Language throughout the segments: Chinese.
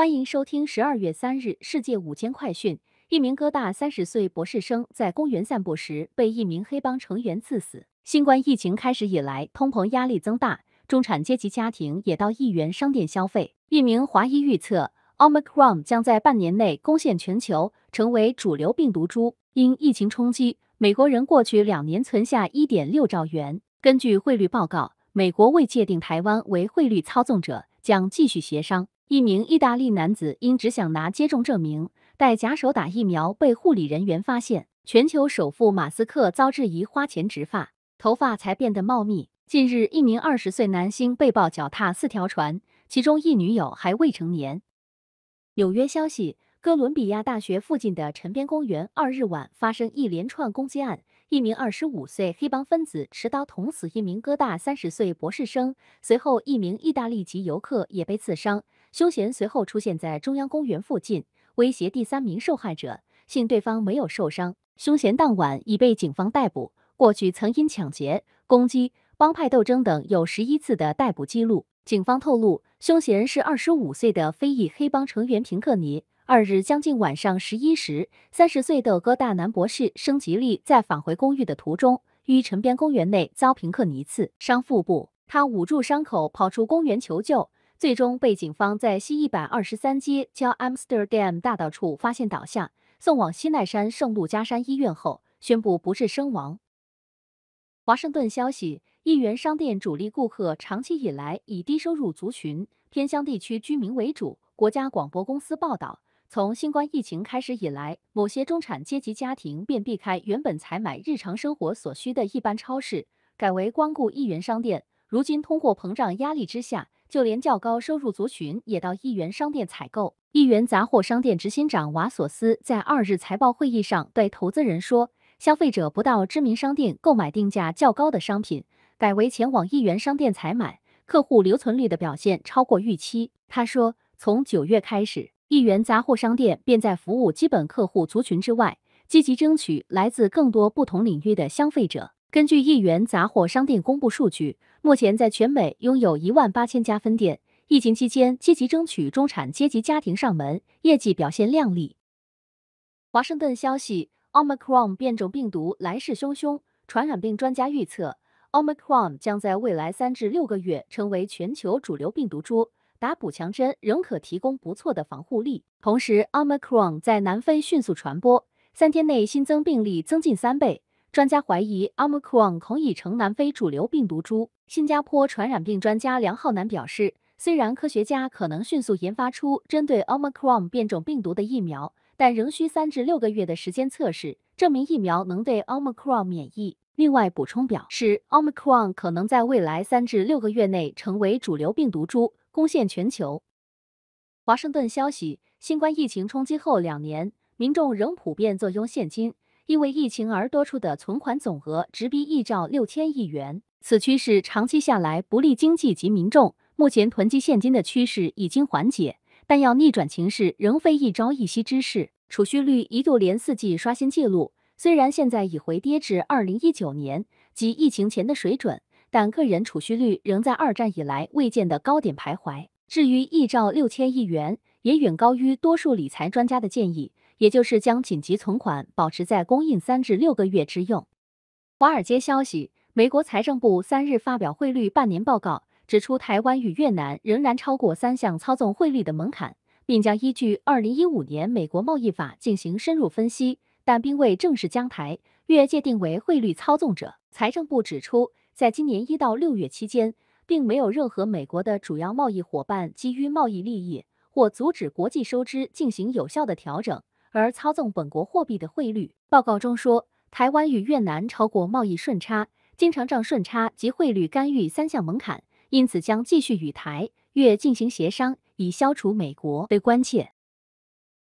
欢迎收听十二月三日世界午间快讯。一名哥大三十岁博士生在公园散步时被一名黑帮成员刺死。新冠疫情开始以来，通膨压力增大，中产阶级家庭也到亿元商店消费。一名华裔预测，omicron 将在半年内攻陷全球，成为主流病毒株。因疫情冲击，美国人过去两年存下一点六兆元。根据汇率报告，美国未界定台湾为汇率操纵者，将继续协商。一名意大利男子因只想拿接种证明，戴假手打疫苗被护理人员发现。全球首富马斯克遭质疑花钱植发，头发才变得茂密。近日，一名二十岁男星被曝脚踏四条船，其中一女友还未成年。纽约消息：哥伦比亚大学附近的城边公园二日晚发生一连串攻击案，一名二十五岁黑帮分子持刀捅死一名哥大三十岁博士生，随后一名意大利籍游客也被刺伤。凶嫌随后出现在中央公园附近，威胁第三名受害者，信对方没有受伤。凶嫌当晚已被警方逮捕，过去曾因抢劫、攻击、帮派斗争等有十一次的逮捕记录。警方透露，凶嫌是二十五岁的非裔黑帮成员平克尼。二日将近晚上十一时，三十岁的哥大男博士升级利在返回公寓的途中，于城边公园内遭平克尼刺伤腹部，他捂住伤口跑出公园求救。最终被警方在西一百二十三街交 Amsterdam 大道处发现倒下，送往西奈山圣路加山医院后宣布不治身亡。华盛顿消息：一元商店主力顾客长期以来以低收入族群、偏乡地区居民为主。国家广播公司报道，从新冠疫情开始以来，某些中产阶级家庭便避开原本采买日常生活所需的一般超市，改为光顾一元商店。如今通货膨胀压力之下，就连较高收入族群也到一元商店采购。一元杂货商店执行长瓦索斯在二日财报会议上对投资人说：“消费者不到知名商店购买定价较高的商品，改为前往一元商店采买。客户留存率的表现超过预期。”他说：“从九月开始，一元杂货商店便在服务基本客户族群之外，积极争取来自更多不同领域的消费者。”根据一元杂货商店公布数据，目前在全美拥有一万八千家分店。疫情期间，积极争取中产阶级家庭上门，业绩表现亮丽。华盛顿消息：o m i c r o n 变种病毒来势汹汹，传染病专家预测，o m i c r o n 将在未来三至六个月成为全球主流病毒株。打补强针仍可提供不错的防护力。同时，o m i c r o n 在南非迅速传播，三天内新增病例增近三倍。专家怀疑 Omicron 已成南非主流病毒株。新加坡传染病专家梁浩南表示，虽然科学家可能迅速研发出针对 Omicron 变种病毒的疫苗，但仍需三至六个月的时间测试，证明疫苗能对 Omicron 免疫。另外补充表示，Omicron 可能在未来三至六个月内成为主流病毒株，攻陷全球。华盛顿消息：新冠疫情冲击后两年，民众仍普遍坐拥现金。因为疫情而多出的存款总额直逼一兆六千亿元，此趋势长期下来不利经济及民众。目前囤积现金的趋势已经缓解，但要逆转情势仍非一朝一夕之事。储蓄率一度连四季刷新纪录，虽然现在已回跌至二零一九年及疫情前的水准，但个人储蓄率仍在二战以来未见的高点徘徊。至于一兆六千亿元，也远高于多数理财专家的建议。也就是将紧急存款保持在供应三至六个月之用。华尔街消息，美国财政部三日发表汇率半年报告，指出台湾与越南仍然超过三项操纵汇率的门槛，并将依据二零一五年美国贸易法进行深入分析，但并未正式将台越界定为汇率操纵者。财政部指出，在今年一到六月期间，并没有任何美国的主要贸易伙伴基于贸易利益或阻止国际收支进行有效的调整。而操纵本国货币的汇率。报告中说，台湾与越南超过贸易顺差、经常账顺差及汇率干预三项门槛，因此将继续与台越进行协商，以消除美国的关切。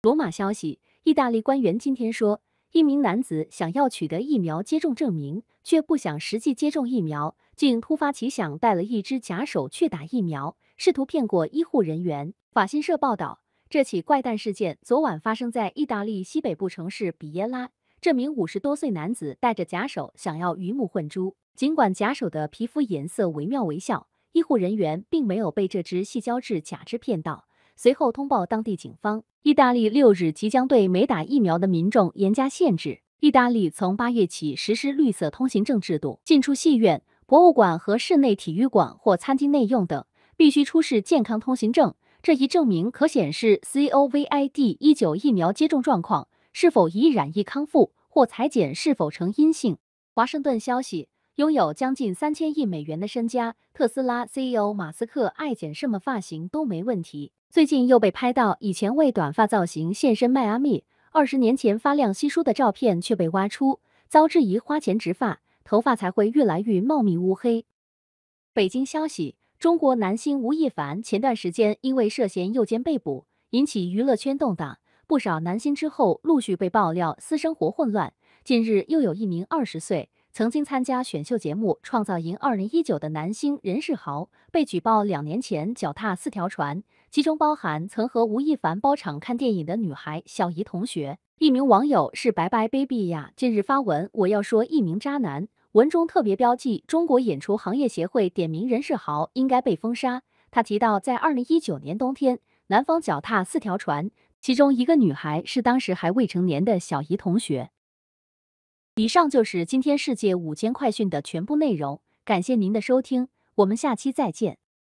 罗马消息：意大利官员今天说，一名男子想要取得疫苗接种证明，却不想实际接种疫苗，竟突发奇想带了一只假手去打疫苗，试图骗过医护人员。法新社报道。这起怪诞事件昨晚发生在意大利西北部城市比耶拉。这名五十多岁男子戴着假手，想要鱼目混珠。尽管假手的皮肤颜色惟妙惟肖，医护人员并没有被这只细胶质假肢骗到。随后通报当地警方。意大利六日即将对没打疫苗的民众严加限制。意大利从八月起实施绿色通行证制度，进出戏院、博物馆和室内体育馆或餐厅内用等，必须出示健康通行证。这一证明可显示 COVID-19 疫苗接种状况是否已染疫康复或裁剪是否呈阴性。华盛顿消息：拥有将近三千亿美元的身家，特斯拉 CEO 马斯克爱剪什么发型都没问题。最近又被拍到以前为短发造型现身迈阿密，二十年前发量稀疏的照片却被挖出，遭质疑花钱植发，头发才会越来越茂密乌黑。北京消息。中国男星吴亦凡前段时间因为涉嫌诱奸被捕，引起娱乐圈动荡。不少男星之后陆续被爆料私生活混乱。近日，又有一名二十岁、曾经参加选秀节目《创造营二零一九》的男星任世豪被举报两年前脚踏四条船，其中包含曾和吴亦凡包场看电影的女孩小姨同学。一名网友是白白 baby 呀，近日发文：“我要说一名渣男。”文中特别标记，中国演出行业协会点名任世豪应该被封杀。他提到，在二零一九年冬天，男方脚踏四条船，其中一个女孩是当时还未成年的小姨同学。以上就是今天世界午间快讯的全部内容，感谢您的收听，我们下期再见。